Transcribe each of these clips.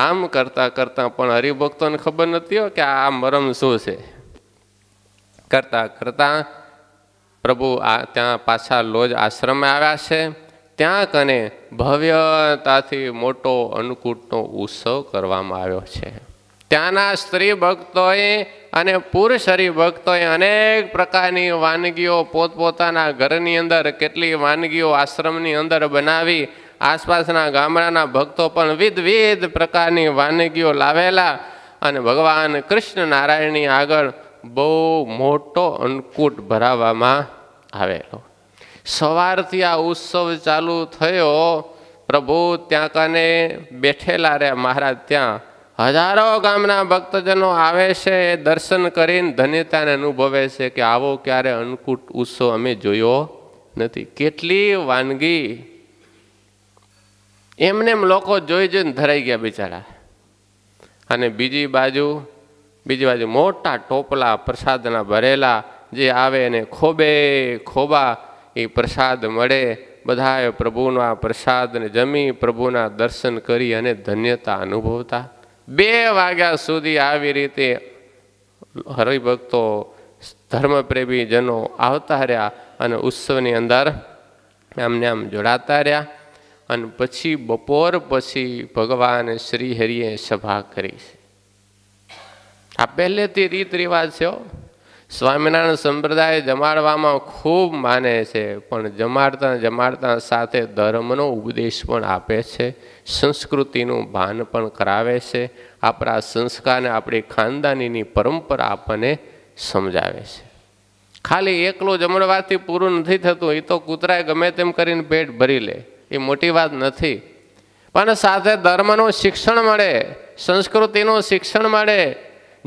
આમ કરતાં કરતાં પણ હરિભક્તોને ખબર નથી કે આ મરમ શું છે કરતાં કરતાં પ્રભુ આ ત્યાં પાછા લોજ આશ્રમે આવ્યા છે ત્યાં કને ભવ્યતાથી મોટો અન્નકૂટનો ઉત્સવ કરવામાં આવ્યો છે ત્યાંના સ્ત્રી ભક્તોએ અને પુરુષ હરિભક્તોએ અનેક પ્રકારની વાનગીઓ પોતપોતાના ઘરની અંદર કેટલી વાનગીઓ આશ્રમની અંદર બનાવી આસપાસના ગામડાના ભક્તો પણ વિધવિધ પ્રકારની વાનગીઓ લાવેલા અને ભગવાન કૃષ્ણ નારાયણની આગળ બહુ મોટો અન્નકૂટ ભરાવવામાં આવેલો સવારથી આ ઉત્સવ ચાલુ થયો પ્રભુ ત્યાં કને બેઠેલા રહે મહારાજ ત્યાં હજારો ગામના ભક્તજનો આવે છે દર્શન કરીને ધન્યતાને અનુભવે છે કે આવો ક્યારે અન્નકૂટ ઉત્સવ અમે જોયો નથી કેટલી વાનગી એમને એમ લોકો જોઈ જોઈને ધરાઈ ગયા બિચારા અને બીજી બાજુ બીજી બાજુ મોટા ટોપલા પ્રસાદના ભરેલા જે આવે એને ખોબે ખોબા એ પ્રસાદ મળે બધાએ પ્રભુના પ્રસાદને જમી પ્રભુના દર્શન કરી અને ધન્યતા અનુભવતા બે વાગ્યા સુધી આવી રીતે હરિભક્તો ધર્મપ્રેમી જનો આવતા રહ્યા અને ઉત્સવની અંદર આમને આમ જોડાતા રહ્યા અને પછી બપોર પછી ભગવાન શ્રી હરિએ સભા કરી છે આ પહેલેથી રીત રિવાજ છે સ્વામિનારાયણ સંપ્રદાય જમાડવામાં ખૂબ માને છે પણ જમાડતા જમાડતા સાથે ધર્મનો ઉપદેશ પણ આપે છે સંસ્કૃતિનું ભાન પણ કરાવે છે આપણા સંસ્કારને આપણી ખાનદાનીની પરંપરા આપણને સમજાવે છે ખાલી એકલો જમણવાથી પૂરું નથી થતું એ તો કૂતરાએ ગમે તેમ કરીને પેટ ભરી લે એ મોટી વાત નથી પણ સાથે ધર્મનું શિક્ષણ મળે સંસ્કૃતિનું શિક્ષણ મળે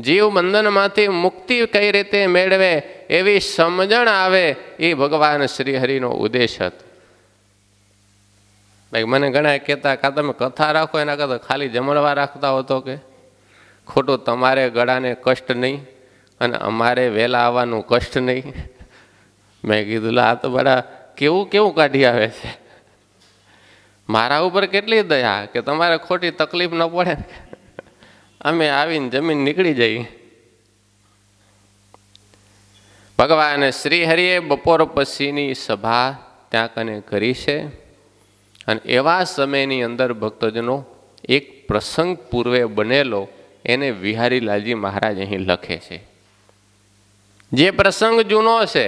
જીવ બંધનમાંથી મુક્તિ કઈ રીતે મેળવે એવી સમજણ આવે એ ભગવાન શ્રીહરિનો ઉદ્દેશ હતો ભાઈ મને ઘણા કહેતા કાં તમે કથા રાખો એના કરતાં ખાલી જમણવા રાખતા હતો કે ખોટું તમારે ગળાને કષ્ટ નહીં અને અમારે વહેલા આવવાનું કષ્ટ નહીં મેં કીધું લા તો બડા કેવું કેવું કાઢી આવે છે મારા ઉપર કેટલી દયા કે તમારે ખોટી તકલીફ ન પડે અમે આવીને જમીન નીકળી જઈએ ભગવાન શ્રીહરિએ બપોર પછીની સભા ત્યાં કને કરી છે અને એવા સમયની અંદર ભક્તજનો એક પ્રસંગ પૂર્વે બનેલો એને વિહારીલાલજી મહારાજ અહીં લખે છે જે પ્રસંગ જૂનો છે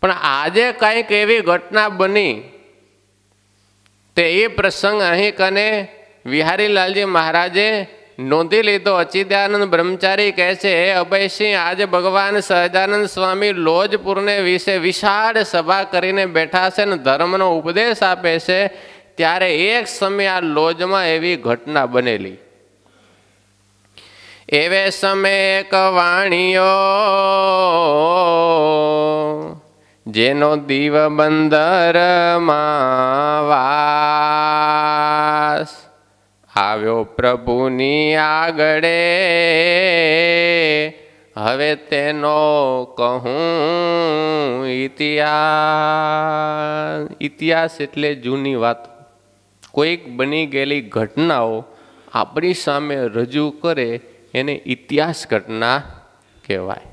પણ આજે કંઈક એવી ઘટના બની તે એ પ્રસંગ અહીં કને વિહારીલાલજી મહારાજે નોંધી લીધો અચિદાનંદ બ્રહ્મચારી કહે છે હે અભયસિંહ આજે ભગવાન સહજાનંદ સ્વામી લોજપુરને વિશે વિશાળ સભા કરીને બેઠા છે ને ધર્મનો ઉપદેશ આપે છે ત્યારે એક સમય આ લોજમાં એવી ઘટના બનેલી એવે સમયે એક વાણીઓ જેનો દીવ બંદરમાં વાસ આવ્યો પ્રભુની આગળે હવે તેનો કહું ઇતિહાસ ઇતિહાસ એટલે જૂની વાત કોઈક બની ગયેલી ઘટનાઓ આપણી સામે રજૂ કરે એને ઇતિહાસ ઘટના કહેવાય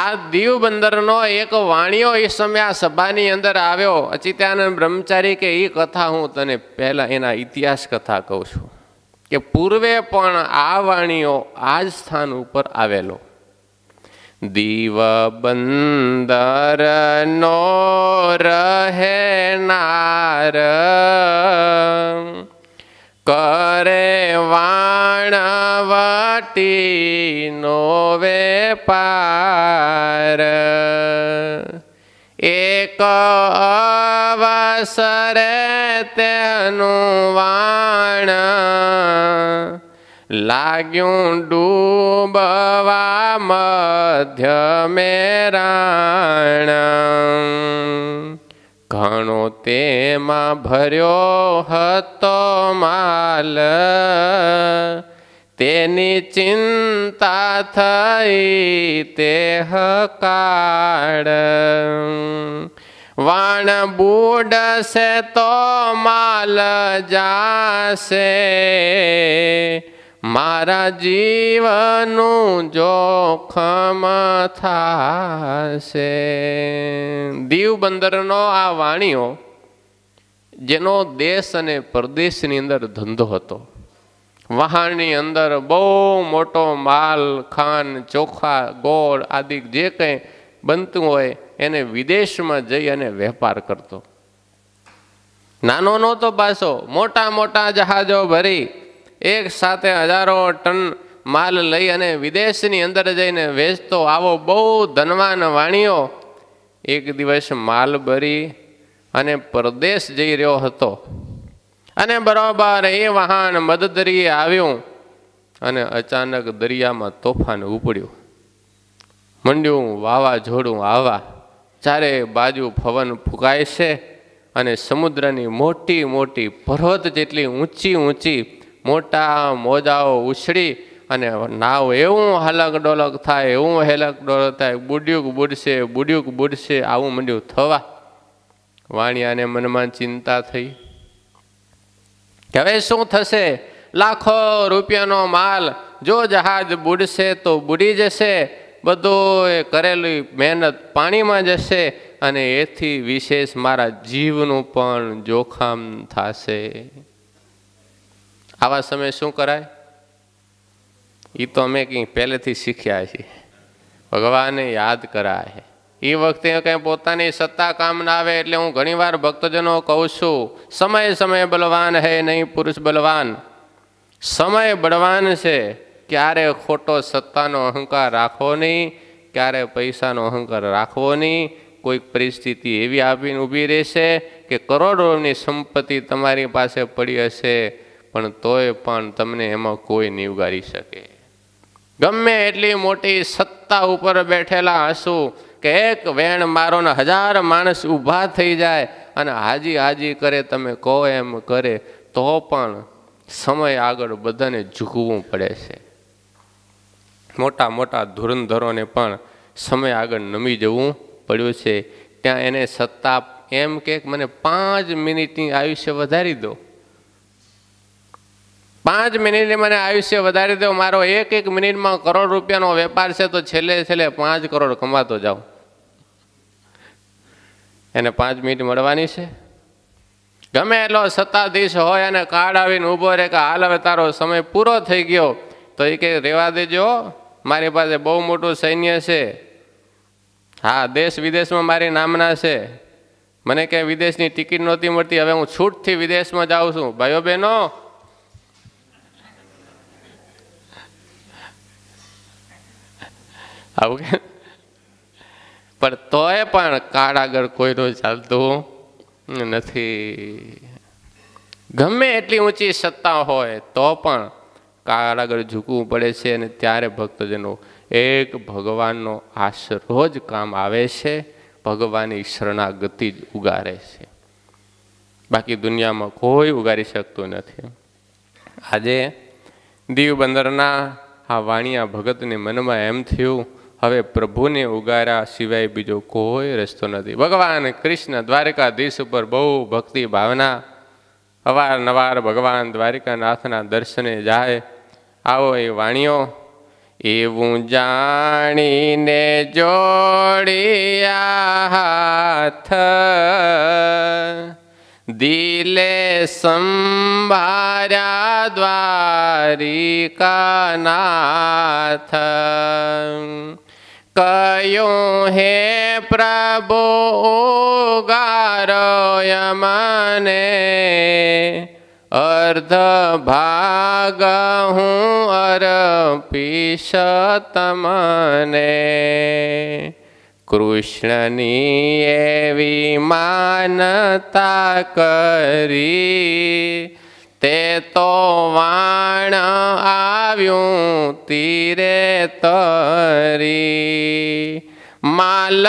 આ દીવ બંદરનો એક વાણિયો એ સમય આ સભાની અંદર આવ્યો અચિત્યાનંદ બ્રહ્મચારી કે એ કથા હું તને પહેલાં એના ઇતિહાસ કથા કહું છું કે પૂર્વે પણ આ વાણીઓ આ જ સ્થાન ઉપર આવેલો દીવ બંદર નો રહેનાર કરે વાણવટીનો વેપાર એક અવસરે તેનું વાણ લાગ્યું ડૂબવા મધ્ય મેરાણ ઘણો તેમાં ભર્યો હતો માલ તેની ચિંતા થઈ તે હકાળ વાણ બુડશે તો માલ જાશે મારા જીવનું જોખમ થશે દીવ બંદરનો આ વાણીઓ જેનો દેશ અને પરદેશની અંદર ધંધો હતો વહાણની અંદર બહુ મોટો માલ ખાન ચોખા ગોળ આદિ જે કંઈ બનતું હોય એને વિદેશમાં જઈ અને વેપાર કરતો નાનો નહોતો પાછો મોટા મોટા જહાજો ભરી એક સાથે હજારો ટન માલ લઈ અને વિદેશની અંદર જઈને વેચતો આવો બહુ ધનવાન વાણીઓ એક દિવસ માલ ભરી અને પરદેશ જઈ રહ્યો હતો અને બરાબર એ વાહન મદદરીએ આવ્યું અને અચાનક દરિયામાં તોફાન ઉપડ્યું મંડ્યું વાવાઝોડું આવા ચારે બાજુ પવન ફૂંકાય છે અને સમુદ્રની મોટી મોટી પર્વત જેટલી ઊંચી ઊંચી મોટા મોજાઓ ઉછળી અને નાવ એવું હલક ડોલક થાય એવું હેલક ડોલક થાય બુડ્યુક બુડશે બુડ્યુક બુડશે આવું મંડ્યું થવા વાણિયાને મનમાં ચિંતા થઈ હવે શું થશે લાખો રૂપિયાનો માલ જો જહાજ બુડશે તો બુડી જશે બધું કરેલી મહેનત પાણીમાં જશે અને એથી વિશેષ મારા જીવનું પણ જોખમ થશે આવા સમયે શું કરાય એ તો અમે કંઈ પહેલેથી શીખ્યા છીએ ભગવાનને યાદ કરાય એ વખતે કંઈ પોતાની સત્તા કામ ના આવે એટલે હું ઘણીવાર ભક્તજનો કહું છું સમય સમય બલવાન હે નહીં પુરુષ બલવાન સમય બળવાન છે ક્યારે ખોટો સત્તાનો અહંકાર રાખવો નહીં ક્યારે પૈસાનો અહંકાર રાખવો નહીં કોઈક પરિસ્થિતિ એવી આપીને ઊભી રહેશે કે કરોડોની સંપત્તિ તમારી પાસે પડી હશે પણ તોય પણ તમને એમાં કોઈ નિવગારી શકે ગમે એટલી મોટી સત્તા ઉપર બેઠેલા આંસુ કે એક વેણ મારો ને હજાર માણસ ઊભા થઈ જાય અને હાજી હાજી કરે તમે કહો એમ કરે તો પણ સમય આગળ બધાને ઝૂકવું પડે છે મોટા મોટા ધુરંધરોને પણ સમય આગળ નમી જવું પડ્યું છે ત્યાં એને સત્તા એમ કે મને પાંચ મિનિટની આયુષ્ય વધારી દો પાંચ મિનિટે મને આયુષ્ય વધારી દો મારો એક એક મિનિટમાં કરોડ રૂપિયાનો વેપાર છે તો છેલ્લે છેલ્લે પાંચ કરોડ કમાતો જાઓ એને પાંચ મિનિટ મળવાની છે ગમે એટલો સત્તાધીશ હોય અને કાર્ડ આવીને ઊભો રહે કે હાલ હવે તારો સમય પૂરો થઈ ગયો તો એ કંઈ રહેવા દેજો મારી પાસે બહુ મોટું સૈન્ય છે હા દેશ વિદેશમાં મારી નામના છે મને ક્યાંય વિદેશની ટિકિટ નહોતી મળતી હવે હું છૂટથી વિદેશમાં જાઉં છું ભાઈઓ બહેનો આવું કે પણ તોય પણ કાળ કાળાગર કોઈનું ચાલતું નથી ગમે એટલી ઊંચી સત્તા હોય તો પણ કાળ આગળ ઝૂકવું પડે છે અને ત્યારે ભક્તજનો એક ભગવાનનો આશરો જ કામ આવે છે ભગવાનની શરણાગતિ જ ઉગારે છે બાકી દુનિયામાં કોઈ ઉગારી શકતું નથી આજે દીવ બંદરના આ વાણિયા ભગતને મનમાં એમ થયું હવે પ્રભુને ઉગાર્યા સિવાય બીજો કોઈ રસ્તો નથી ભગવાન કૃષ્ણ દ્વારકાધીશ ઉપર બહુ ભક્તિ ભાવના અવારનવાર ભગવાન દ્વારિકાનાથના દર્શને જાય આવો એ વાણીઓ એવું જાણીને જોડિયા હાથ દિલે સંભાર્યા દ્વારિકાનાથ કયું હે પ્રભુ ઉગારય મને અર્ધ ભાગ હું અર્પીશ તમને કૃષ્ણની એવી માનતા કરી તે તો વાણ આવ્યું તીરે તરી માલ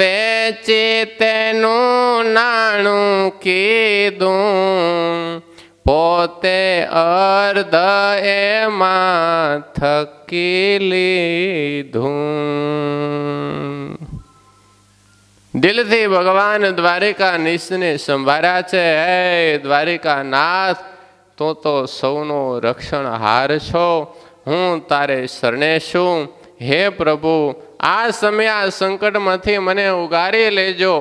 વેચી તેનું નાણું કીધું પોતે અર્ધ એમાં થકી લીધું દિલથી ભગવાન દ્વારિકા નિશને સંભાળ્યા છે હે દ્વારિકાનાથ તો તો સૌનો રક્ષણ હાર છો હું તારે શરણે છું હે પ્રભુ આ સમય આ સંકટમાંથી મને ઉગારી લેજો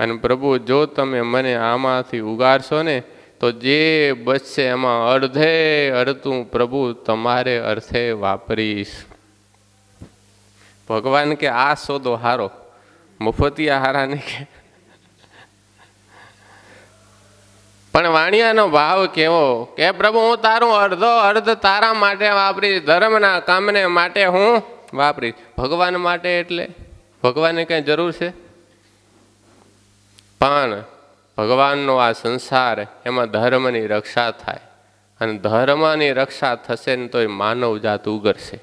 અને પ્રભુ જો તમે મને આમાંથી ઉગારશો ને તો જે બચશે એમાં અડધે અડધું પ્રભુ તમારે અર્થે વાપરીશ ભગવાન કે આ સોદો હારો મફતિયા હારા ને કે પણ વાણિયાનો ભાવ કેવો કે પ્રભુ હું તારું અડધો અર્ધ તારા માટે વાપરીશ ધર્મના કામને માટે હું વાપરીશ ભગવાન માટે એટલે ભગવાનને કંઈ જરૂર છે પણ ભગવાનનો આ સંસાર એમાં ધર્મની રક્ષા થાય અને ધર્મની રક્ષા થશે ને તો એ માનવજાત ઉગરશે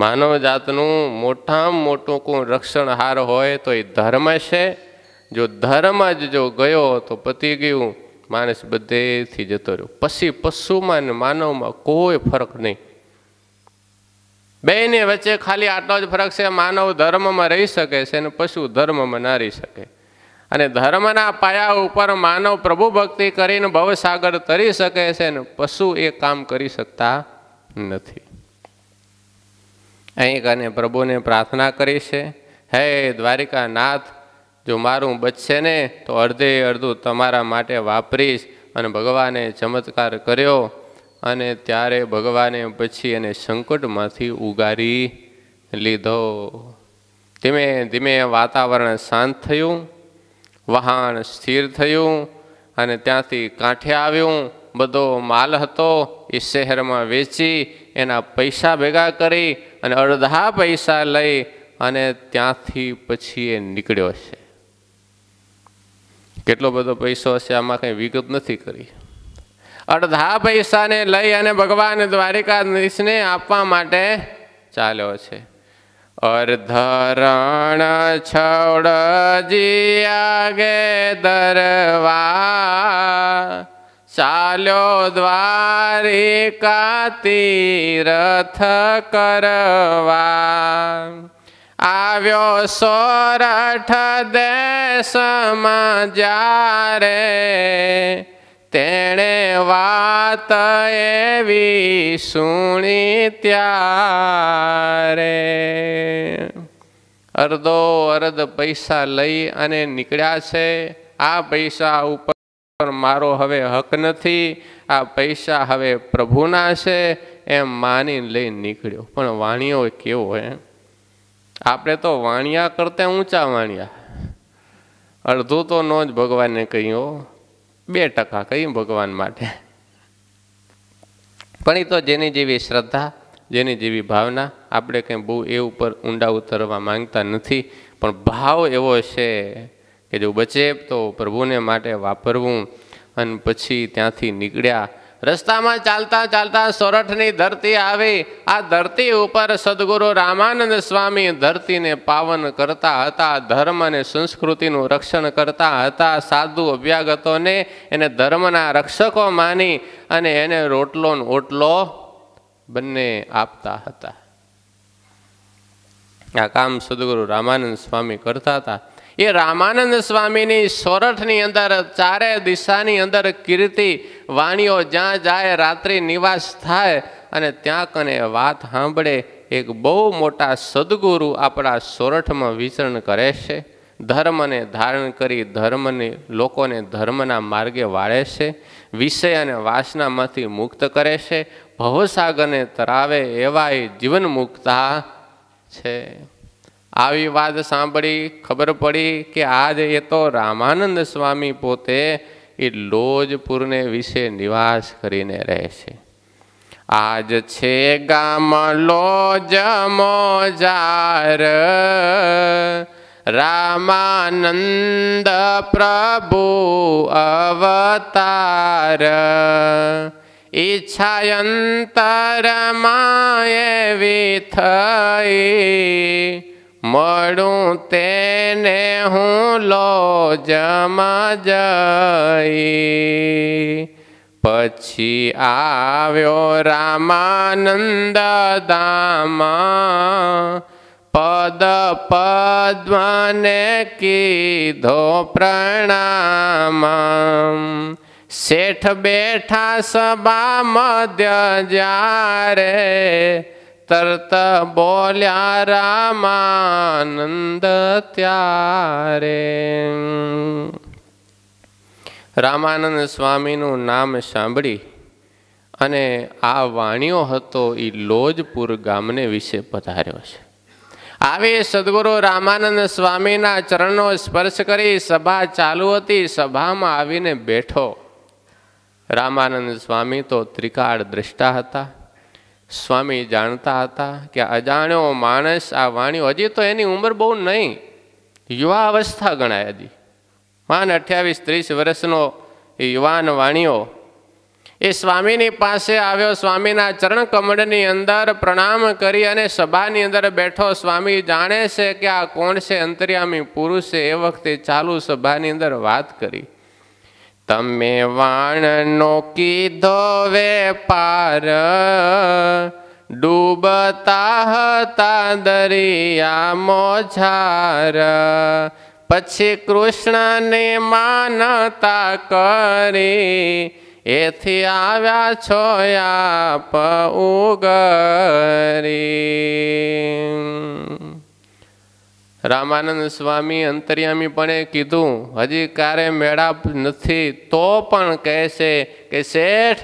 માનવજાતનું મોટામાં મોટું કોઈ રક્ષણહાર હોય તો એ ધર્મ છે જો ધર્મ જ જો ગયો તો પતી ગયું માણસ બધેથી જતો રહ્યો પછી પશુમાં ને માનવમાં કોઈ ફરક નહીં બેને વચ્ચે ખાલી આટલો જ ફરક છે માનવ ધર્મમાં રહી શકે છે અને પશુ ધર્મમાં ના રહી શકે અને ધર્મના પાયા ઉપર માનવ પ્રભુ ભક્તિ કરીને ભવસાગર તરી શકે છે અને પશુ એ કામ કરી શકતા નથી અહીં અને પ્રભુને પ્રાર્થના કરી છે હે દ્વારિકાનાથ જો મારું બચશે ને તો અડધે અડધું તમારા માટે વાપરીશ અને ભગવાને ચમત્કાર કર્યો અને ત્યારે ભગવાને પછી એને સંકટમાંથી ઉગારી લીધો ધીમે ધીમે વાતાવરણ શાંત થયું વહાણ સ્થિર થયું અને ત્યાંથી કાંઠે આવ્યું બધો માલ હતો એ શહેરમાં વેચી એના પૈસા ભેગા કરી અને અડધા પૈસા લઈ અને ત્યાંથી પછી એ નીકળ્યો છે કેટલો બધો પૈસો હશે આમાં કંઈ વિગત નથી કરી અડધા પૈસાને લઈ અને ભગવાન દ્વારિકાધીશને આપવા માટે ચાલ્યો છે અર્ધરણ છોડજી આગે દરવા ચાલ્યો દ્વારિકા તીરથ કરવા આવ્યો સોરઠ દેશમાં જ્યારે તેણે વાત એવી સુણી ત્યારે અર્ધો અર્ધ પૈસા લઈ અને નીકળ્યા છે આ પૈસા ઉપર મારો હવે હક નથી આ પૈસા હવે પ્રભુના છે એમ માની લઈ નીકળ્યો પણ વાણીઓ કેવો એમ આપણે તો વાણિયા કરતા ઊંચા વાણિયા અડધું તો નો જ ભગવાનને કહ્યું બે ટકા કહ્યું ભગવાન માટે પણ એ તો જેની જેવી શ્રદ્ધા જેની જેવી ભાવના આપણે કંઈ બહુ એ ઉપર ઊંડા ઉતરવા માંગતા નથી પણ ભાવ એવો છે કે જો બચે તો પ્રભુને માટે વાપરવું અને પછી ત્યાંથી નીકળ્યા રસ્તામાં ચાલતા ચાલતા સોરઠની ધરતી આવી આ ધરતી ઉપર સદગુરુ રામાનંદ સ્વામી ધરતીને પાવન કરતા હતા ધર્મ અને સંસ્કૃતિનું રક્ષણ કરતા હતા સાધુ અભ્યાગતોને એને ધર્મના રક્ષકો માની અને એને રોટલો ઓટલો બંને આપતા હતા આ કામ સદગુરુ રામાનંદ સ્વામી કરતા હતા એ રામાનંદ સ્વામીની સોરઠની અંદર ચારે દિશાની અંદર કીર્તિ વાણીઓ જ્યાં જાય રાત્રિ નિવાસ થાય અને ત્યાં કને વાત સાંભળે એક બહુ મોટા સદગુરુ આપણા સોરઠમાં વિચરણ કરે છે ધર્મને ધારણ કરી ધર્મને લોકોને ધર્મના માર્ગે વાળે છે વિષય અને વાસનામાંથી મુક્ત કરે છે ભવસાગરને તરાવે એવા એ જીવન મુક્તા છે આવી વાત સાંભળી ખબર પડી કે આજે એ તો રામાનંદ સ્વામી પોતે એ લોજપુરને વિશે નિવાસ કરીને રહે છે આજ છે ગામ લોજ મોજાર રામાનંદ પ્રભુ અવતાર ઈચ્છાયંતર માય વિથય મળું તેને હું લો જમા જઈ પછી આવ્યો રામાનંદ દામા પદ પદ્મને કીધો પ્રણામ શેઠ બેઠા સભા મધ્ય જ્યારે તરત બોલ્યા રામાનંદ ત્યારે રામાનંદ સ્વામીનું નામ સાંભળી અને આ વાણીઓ હતો એ લોજપુર ગામને વિશે પધાર્યો છે આવી સદગુરુ રામાનંદ સ્વામીના ચરણનો સ્પર્શ કરી સભા ચાલુ હતી સભામાં આવીને બેઠો રામાનંદ સ્વામી તો ત્રિકાળ દ્રષ્ટા હતા સ્વામી જાણતા હતા કે અજાણ્યો માણસ આ વાણીઓ હજી તો એની ઉંમર બહુ નહીં યુવા અવસ્થા ગણાય હતી માન અઠ્યાવીસ ત્રીસ વર્ષનો યુવાન વાણીઓ એ સ્વામીની પાસે આવ્યો સ્વામીના ચરણ કમળની અંદર પ્રણામ કરી અને સભાની અંદર બેઠો સ્વામી જાણે છે કે આ કોણ છે અંતર્યામી પુરુષ છે એ વખતે ચાલુ સભાની અંદર વાત કરી તમે વાણનો કીધો વેપાર ડૂબતા હતા દરિયા મોછાર પછી કૃષ્ણને માનતા કરી એથી આવ્યા છો આપ ઉગરી રામાનંદ સ્વામી અંતર્યામીપણે કીધું હજી ક્યારે મેળા નથી તો પણ કહે છે કે શેઠ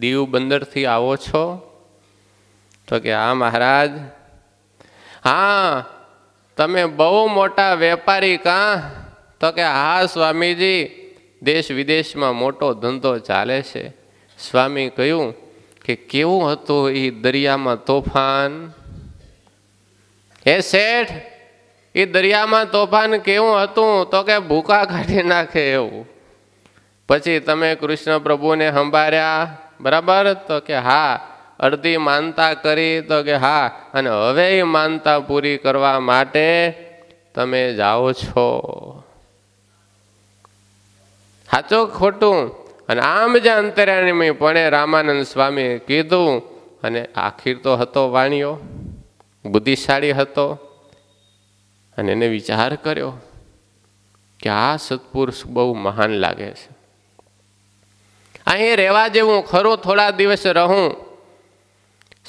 દીવ બંદરથી આવો છો તો કે હા મહારાજ હા તમે બહુ મોટા વેપારી કાં તો કે હા સ્વામીજી દેશ વિદેશમાં મોટો ધંધો ચાલે છે સ્વામી કહ્યું કે કેવું હતું એ દરિયામાં તોફાન હે શેઠ એ દરિયામાં તોફાન કેવું હતું તો કે ભૂકા કાઢી નાખે એવું પછી તમે કૃષ્ણ પ્રભુને સંભાર્યા બરાબર તો કે હા અડધી માનતા કરી તો કે હા અને હવે એ માનતા પૂરી કરવા માટે તમે જાઓ છો સાચો ખોટું અને આમ જ અંતરાણીમીપણે રામાનંદ સ્વામીએ કીધું અને આખીર તો હતો વાણિયો બુદ્ધિશાળી હતો અને એને વિચાર કર્યો કે આ સત્પુરુષ બહુ મહાન લાગે છે અહીં રહેવા જેવું ખરું થોડા દિવસ રહું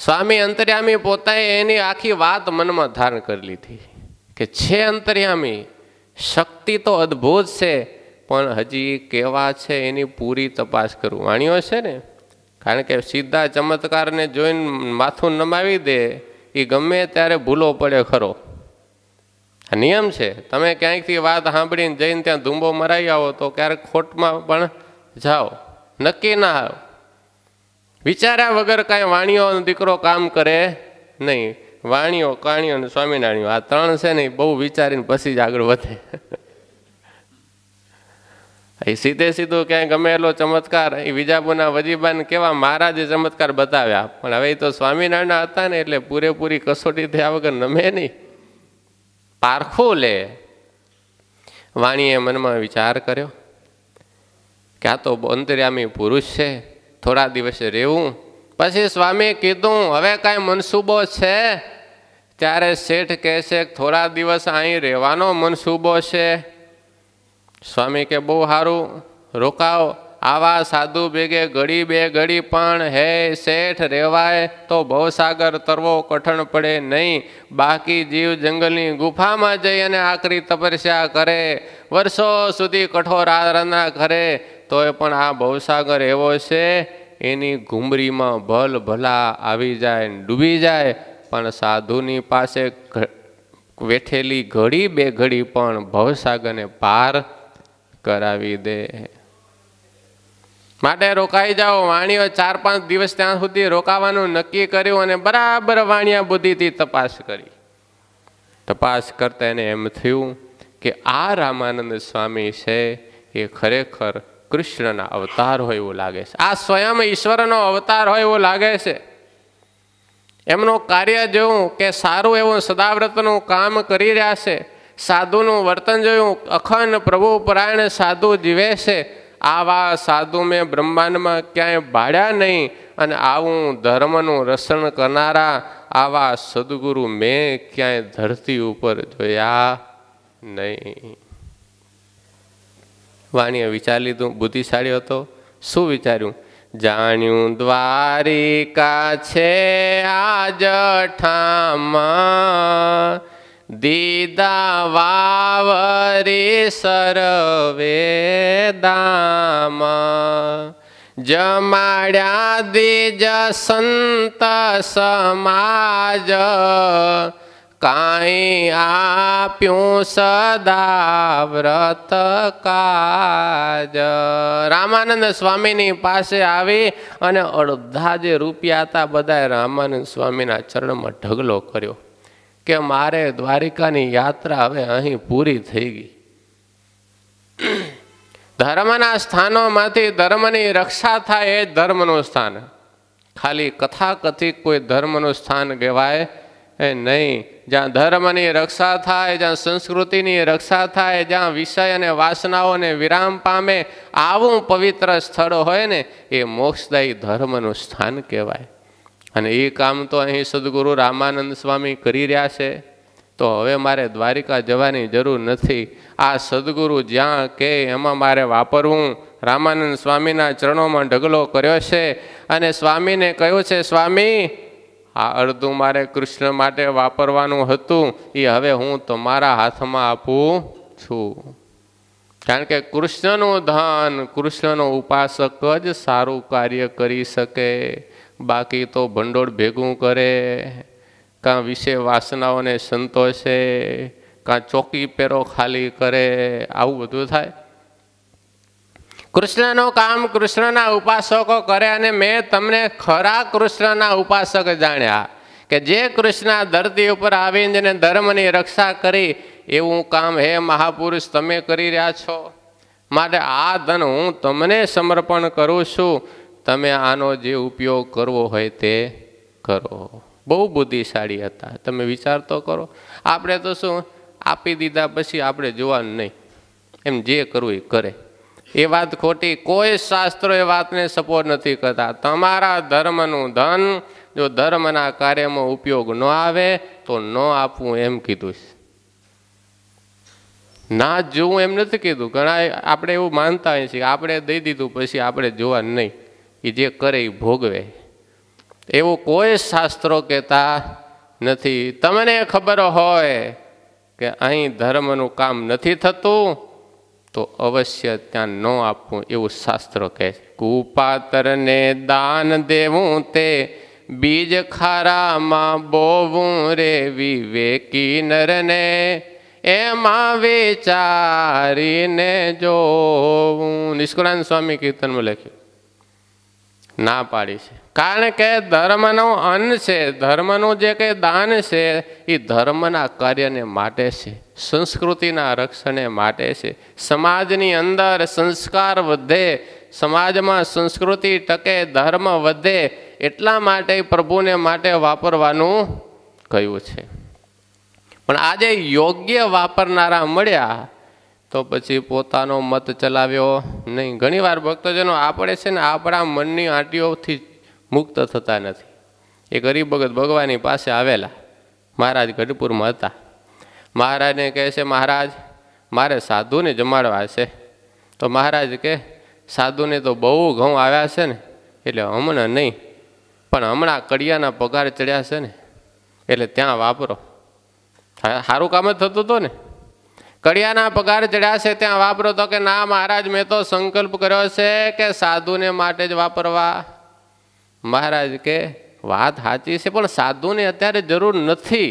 સ્વામી અંતર્યામી પોતાએ એની આખી વાત મનમાં ધારણ કરી લીધી કે છે અંતર્યામી શક્તિ તો અદ્ભુત છે પણ હજી કેવા છે એની પૂરી તપાસ કરવું વાણ્યો છે ને કારણ કે સીધા ચમત્કારને જોઈને માથું નમાવી દે એ ગમે ત્યારે ભૂલો પડે ખરો આ નિયમ છે તમે ક્યાંયથી વાત સાંભળીને જઈને ત્યાં ધૂંબો મરાઈ આવો તો ક્યારેક ખોટમાં પણ જાઓ નક્કી ના આવો વિચાર્યા વગર કાંઈ વાણીઓ દીકરો કામ કરે નહીં વાણીઓ કાણીઓ અને સ્વામિનારાયણીઓ આ ત્રણ છે ને બહુ વિચારીને પછી જ આગળ વધે એ સીધે સીધું ક્યાંય ગમેલો ચમત્કાર એ વિજાપુરના વજીબાન કેવા મહારાજે ચમત્કાર બતાવ્યા પણ હવે એ તો સ્વામિનારાયણ હતા ને એટલે પૂરેપૂરી કસોટી થયા વગર નમે નહીં પારખું લે વાણીએ મનમાં વિચાર કર્યો કે આ તો અંતર્યામી પુરુષ છે થોડા દિવસે રહેવું પછી સ્વામી કીધું હવે કાંઈ મનસૂબો છે ત્યારે શેઠ કહેશે થોડા દિવસ અહીં રહેવાનો મનસૂબો છે સ્વામી કે બહુ સારું રોકાવ આવા સાધુ ભેગે ઘડી બે ઘડી પણ હે શેઠ રેવાય તો ભવસાગર તરવો કઠણ પડે નહીં બાકી જીવ જંગલની ગુફામાં જઈ અને આકરી તપસ્યા કરે વર્ષો સુધી કઠોર આરાધના કરે તોય પણ આ ભવસાગર એવો છે એની ઘુમરીમાં ભલ ભલા આવી જાય ડૂબી જાય પણ સાધુની પાસે વેઠેલી ઘડી બે ઘડી પણ ભવસાગરને પાર કરાવી દે માટે રોકાઈ જાઓ વાણીઓ ચાર પાંચ દિવસ ત્યાં સુધી રોકાવાનું નક્કી કર્યું અને બરાબર વાણિયા બુદ્ધિથી તપાસ કરી તપાસ કરતા એને એમ થયું કે આ રામાનંદ સ્વામી છે એ ખરેખર કૃષ્ણના અવતાર હોય એવું લાગે છે આ સ્વયં ઈશ્વરનો અવતાર હોય એવું લાગે છે એમનું કાર્ય જોવું કે સારું એવું સદાવ્રતનું કામ કરી રહ્યા છે સાધુનું વર્તન જોયું અખંડ પ્રભુ પરાયણ સાધુ જીવે છે આવા સાધુ મેં બ્રહ્માંડમાં ક્યાંય ભાડ્યા નહીં અને આવું ધર્મનું રસણ કરનારા આવા સદગુરુ મેં ક્યાંય ધરતી ઉપર જોયા નહીં વાણીએ વિચાર લીધું બુદ્ધિશાળી હતો શું વિચાર્યું જાણ્યું દ્વારિકા છે આ જઠામાં દીદા વાવરે સરવે દામ જમાડ્યા દેજ સંત સમાજ કાંઈ આપ્યું સદા વ્રત કાજ રામાનંદ સ્વામીની પાસે આવી અને અડધા જે રૂપિયા હતા બધાએ રામાનંદ સ્વામીના ચરણમાં ઢગલો કર્યો કે મારે દ્વારિકાની યાત્રા હવે અહીં પૂરી થઈ ગઈ ધર્મના સ્થાનોમાંથી ધર્મની રક્ષા થાય એ ધર્મનું સ્થાન ખાલી કથાકથિત કોઈ ધર્મનું સ્થાન કહેવાય એ નહીં જ્યાં ધર્મની રક્ષા થાય જ્યાં સંસ્કૃતિની રક્ષા થાય જ્યાં વિષય અને વાસનાઓને વિરામ પામે આવું પવિત્ર સ્થળ હોય ને એ મોક્ષદાયી ધર્મનું સ્થાન કહેવાય અને એ કામ તો અહીં સદગુરુ રામાનંદ સ્વામી કરી રહ્યા છે તો હવે મારે દ્વારિકા જવાની જરૂર નથી આ સદગુરુ જ્યાં કે એમાં મારે વાપરવું રામાનંદ સ્વામીના ચરણોમાં ઢગલો કર્યો છે અને સ્વામીને કહ્યું છે સ્વામી આ અડધું મારે કૃષ્ણ માટે વાપરવાનું હતું એ હવે હું તમારા હાથમાં આપું છું કારણ કે કૃષ્ણનું ધન કૃષ્ણનો ઉપાસક જ સારું કાર્ય કરી શકે બાકી તો ભંડોળ ભેગું કરે કાં વિશે વાસનાઓને સંતોષે કાં ચોકી પેરો ખાલી કરે આવું બધું થાય કૃષ્ણનું કામ કૃષ્ણના ઉપાસકો કરે અને મેં તમને ખરા કૃષ્ણના ઉપાસક જાણ્યા કે જે કૃષ્ણ ધરતી ઉપર આવીને ધર્મની રક્ષા કરી એવું કામ હે મહાપુરુષ તમે કરી રહ્યા છો માટે આ ધન હું તમને સમર્પણ કરું છું તમે આનો જે ઉપયોગ કરવો હોય તે કરો બહુ બુદ્ધિશાળી હતા તમે વિચાર તો કરો આપણે તો શું આપી દીધા પછી આપણે જોવાનું નહીં એમ જે કરવું એ કરે એ વાત ખોટી કોઈ શાસ્ત્રો એ વાતને સપોર્ટ નથી કરતા તમારા ધર્મનું ધન જો ધર્મના કાર્યમાં ઉપયોગ ન આવે તો ન આપવું એમ કીધું છે ના જોવું એમ નથી કીધું ઘણા આપણે એવું માનતા હોય છે આપણે દઈ દીધું પછી આપણે જોવા નહીં એ જે કરે એ ભોગવે એવું કોઈ શાસ્ત્રો કહેતા નથી તમને ખબર હોય કે અહીં ધર્મનું કામ નથી થતું તો અવશ્ય ત્યાં ન આપવું એવું શાસ્ત્ર કહે છે કુપાતરને દાન દેવું તે બીજ ખારામાં બોવું રે વિવેકી નરને એમાં વિચારીને જોવું નિષ્કુળાન સ્વામી કીર્તનમાં લખ્યું ના પાડી છે કારણ કે ધર્મનો અન્ન છે ધર્મનું જે કંઈ દાન છે એ ધર્મના કાર્યને માટે છે સંસ્કૃતિના રક્ષણે માટે છે સમાજની અંદર સંસ્કાર વધે સમાજમાં સંસ્કૃતિ ટકે ધર્મ વધે એટલા માટે પ્રભુને માટે વાપરવાનું કહ્યું છે પણ આજે યોગ્ય વાપરનારા મળ્યા તો પછી પોતાનો મત ચલાવ્યો નહીં ઘણીવાર ભક્તજનો આપણે છે ને આપણા મનની આંટીઓથી મુક્ત થતા નથી એ ગરીબ ભગત ભગવાનની પાસે આવેલા મહારાજ ગઢપુરમાં હતા મહારાજને કહે છે મહારાજ મારે સાધુને જમાડવા છે તો મહારાજ કહે સાધુને તો બહુ ઘઉં આવ્યા છે ને એટલે હમણાં નહીં પણ હમણાં કડિયાના પગાર ચડ્યા છે ને એટલે ત્યાં વાપરો સારું કામ જ થતું હતું ને કડિયાના પગાર ચડ્યા ત્યાં વાપરો તો કે ના મહારાજ મેં તો સંકલ્પ કર્યો છે કે સાધુને માટે જ વાપરવા મહારાજ કે વાત સાચી છે પણ સાધુને અત્યારે જરૂર નથી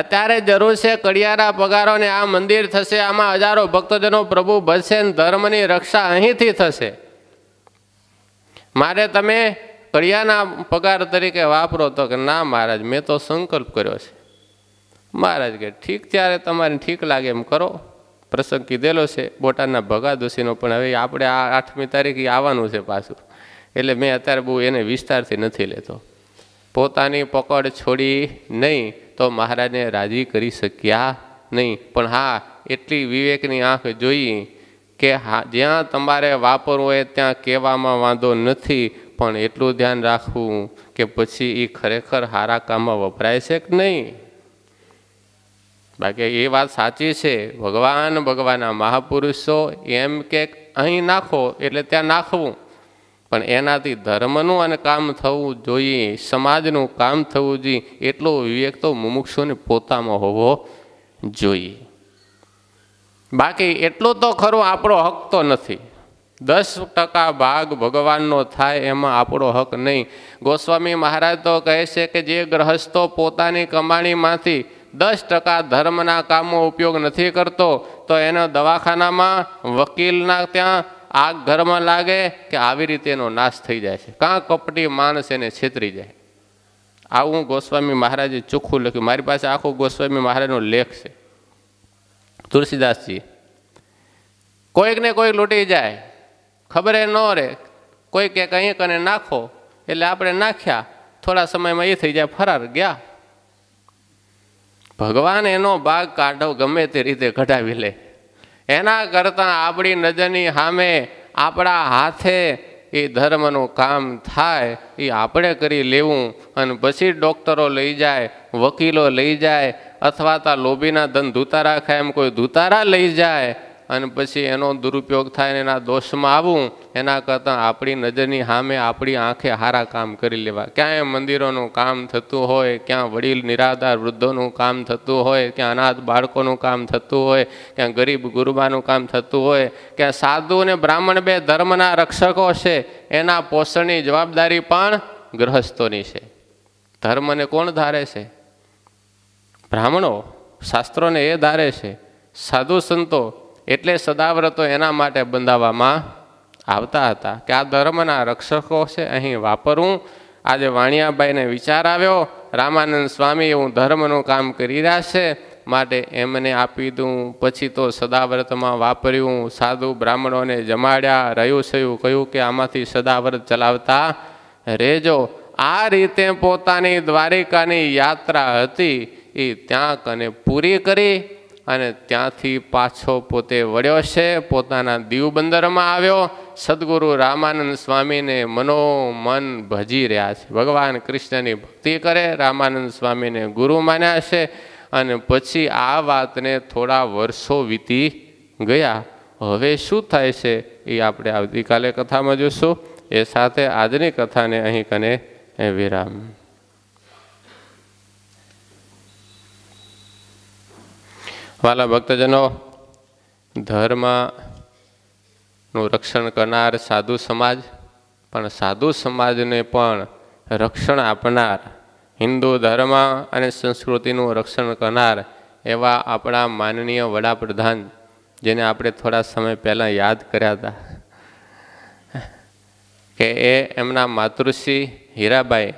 અત્યારે જરૂર છે કડિયાના પગારોને આ મંદિર થશે આમાં હજારો ભક્તજનો પ્રભુ ભજશે ધર્મની રક્ષા અહીંથી થશે મારે તમે કડિયાના પગાર તરીકે વાપરો તો કે ના મહારાજ મેં તો સંકલ્પ કર્યો છે મહારાજ કે ઠીક ત્યારે તમારે ઠીક લાગે એમ કરો પ્રસંગ કીધેલો છે બોટાદના ભગા પણ હવે આપણે આ આઠમી તારીખે આવવાનું છે પાછું એટલે મેં અત્યારે બહુ એને વિસ્તારથી નથી લેતો પોતાની પકડ છોડી નહીં તો મહારાજને રાજી કરી શક્યા નહીં પણ હા એટલી વિવેકની આંખ જોઈ કે હા જ્યાં તમારે વાપરવું હોય ત્યાં કહેવામાં વાંધો નથી પણ એટલું ધ્યાન રાખવું કે પછી એ ખરેખર સારા કામમાં વપરાય છે કે નહીં બાકી એ વાત સાચી છે ભગવાન ભગવાનના મહાપુરુષો એમ કે અહીં નાખો એટલે ત્યાં નાખવું પણ એનાથી ધર્મનું અને કામ થવું જોઈએ સમાજનું કામ થવું જોઈએ એટલો વિવેક તો મુમુક્ષુને પોતામાં હોવો જોઈએ બાકી એટલો તો ખરો આપણો હક તો નથી દસ ટકા ભાગ ભગવાનનો થાય એમાં આપણો હક નહીં ગોસ્વામી મહારાજ તો કહે છે કે જે ગ્રહસ્થો પોતાની કમાણીમાંથી દસ ટકા ધર્મના કામો ઉપયોગ નથી કરતો તો એનો દવાખાનામાં વકીલના ત્યાં આગ ઘરમાં લાગે કે આવી રીતે એનો નાશ થઈ જાય છે કાં કપટી માણસ એને છેતરી જાય આવું ગોસ્વામી મહારાજે ચોખ્ખું લખ્યું મારી પાસે આખો ગોસ્વામી મહારાજનો લેખ છે તુલસીદાસજી કોઈકને કોઈક લૂંટી જાય ખબર ન રહે કોઈકે કંઈક અને નાખો એટલે આપણે નાખ્યા થોડા સમયમાં એ થઈ જાય ફરાર ગયા ભગવાન એનો ભાગ કાઢો ગમે તે રીતે કઢાવી લે એના કરતાં આપણી નજરની સામે આપણા હાથે એ ધર્મનું કામ થાય એ આપણે કરી લેવું અને પછી ડૉક્ટરો લઈ જાય વકીલો લઈ જાય અથવા તો લોબીના ધન ધૂતારા ખાય એમ કોઈ ધૂતારા લઈ જાય અને પછી એનો દુરુપયોગ થાય ને એના દોષમાં આવવું એના કરતાં આપણી નજરની સામે આપણી આંખે હારા કામ કરી લેવા ક્યાંય મંદિરોનું કામ થતું હોય ક્યાં વડીલ નિરાધાર વૃદ્ધોનું કામ થતું હોય ક્યાં અનાથ બાળકોનું કામ થતું હોય ક્યાં ગરીબ ગુરબાનું કામ થતું હોય ક્યાં સાધુ અને બ્રાહ્મણ બે ધર્મના રક્ષકો છે એના પોષણની જવાબદારી પણ ગ્રહસ્થોની છે ધર્મને કોણ ધારે છે બ્રાહ્મણો શાસ્ત્રોને એ ધારે છે સાધુ સંતો એટલે સદાવ્રતો એના માટે બંધાવવામાં આવતા હતા કે આ ધર્મના રક્ષકો છે અહીં વાપરવું આજે વાણિયાભાઈને વિચાર આવ્યો રામાનંદ સ્વામી હું ધર્મનું કામ કરી રહ્યા છે માટે એમને આપી દઉં પછી તો સદાવ્રતમાં વાપર્યું સાધુ બ્રાહ્મણોને જમાડ્યા રહ્યું સયું કહ્યું કે આમાંથી સદાવ્રત ચલાવતા રહેજો આ રીતે પોતાની દ્વારિકાની યાત્રા હતી એ ત્યાં કને પૂરી કરી અને ત્યાંથી પાછો પોતે વળ્યો છે પોતાના દીવ બંદરમાં આવ્યો સદગુરુ રામાનંદ સ્વામીને મનોમન ભજી રહ્યા છે ભગવાન કૃષ્ણની ભક્તિ કરે રામાનંદ સ્વામીને ગુરુ માન્યા છે અને પછી આ વાતને થોડા વર્ષો વીતી ગયા હવે શું થાય છે એ આપણે આવતીકાલે કથામાં જોશું એ સાથે આજની કથાને અહીં કને વિરામ વાલા ભક્તજનો ધર્મનું રક્ષણ કરનાર સાધુ સમાજ પણ સાધુ સમાજને પણ રક્ષણ આપનાર હિન્દુ ધર્મ અને સંસ્કૃતિનું રક્ષણ કરનાર એવા આપણા માનનીય વડાપ્રધાન જેને આપણે થોડા સમય પહેલાં યાદ કર્યા હતા કે એ એમના માતૃશ્રી હીરાબાઈ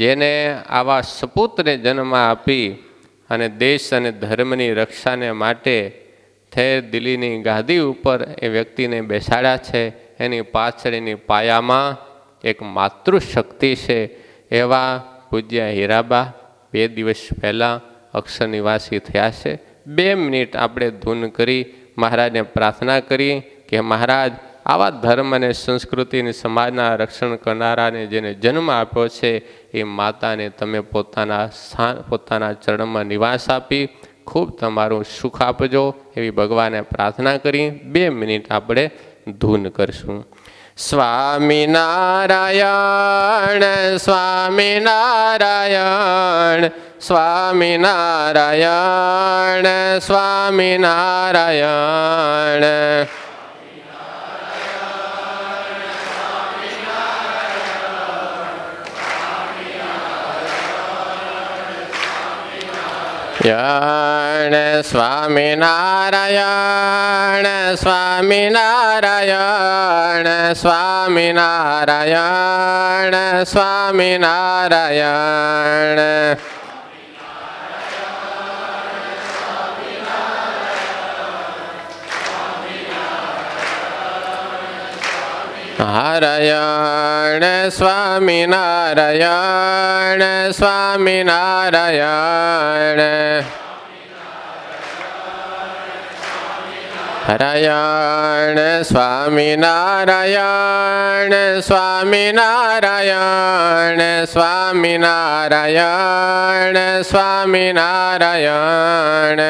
જેને આવા સપૂતને જન્મ આપી અને દેશ અને ધર્મની રક્ષાને માટે થેર દિલ્હીની ગાદી ઉપર એ વ્યક્તિને બેસાડ્યા છે એની પાછળ એની પાયામાં એક માતૃશક્તિ છે એવા પૂજ્ય હીરાબા બે દિવસ પહેલાં અક્ષર નિવાસી થયા છે બે મિનિટ આપણે ધૂન કરી મહારાજને પ્રાર્થના કરી કે મહારાજ આવા ધર્મ અને સંસ્કૃતિને સમાજના રક્ષણ કરનારાને જેને જન્મ આપ્યો છે એ માતાને તમે પોતાના સ્થાન પોતાના ચરણમાં નિવાસ આપી ખૂબ તમારું સુખ આપજો એવી ભગવાને પ્રાર્થના કરી બે મિનિટ આપણે ધૂન કરશું સ્વામી નારાયણ સ્વામી નારાયણ સ્વામી નારાયણ સ્વામી નારાયણ ヤー ણ સ્વામિનારાયણ સ્વામિનારાયણ સ્વામિનારાયણ સ્વામિનારાયણ हरयण स्वामी नारायण स्वामी नारायण हरयण स्वामी नारायण स्वामी नारायण स्वामी नारायण स्वामी नारायण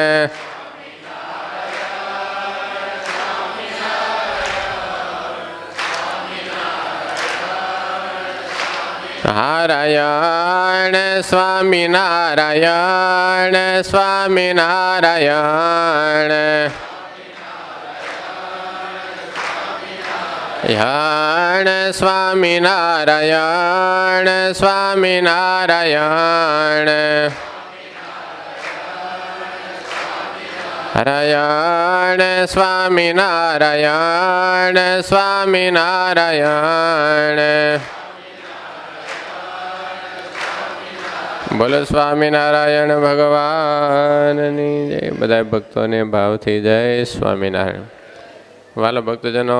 નારાયણ સ્વામી નારાયણ સ્વામી નારાયણ યાણ સ્વામી નારાયણ સ્વામી નારાયણ નારાયણ સ્વામી નારાયણ સ્વામી નારાયણ બોલો સ્વામિનારાયણ ભગવાનની જય બધા ભક્તોને ભાવથી જય સ્વામિનારાયણ વાલો ભક્તજનો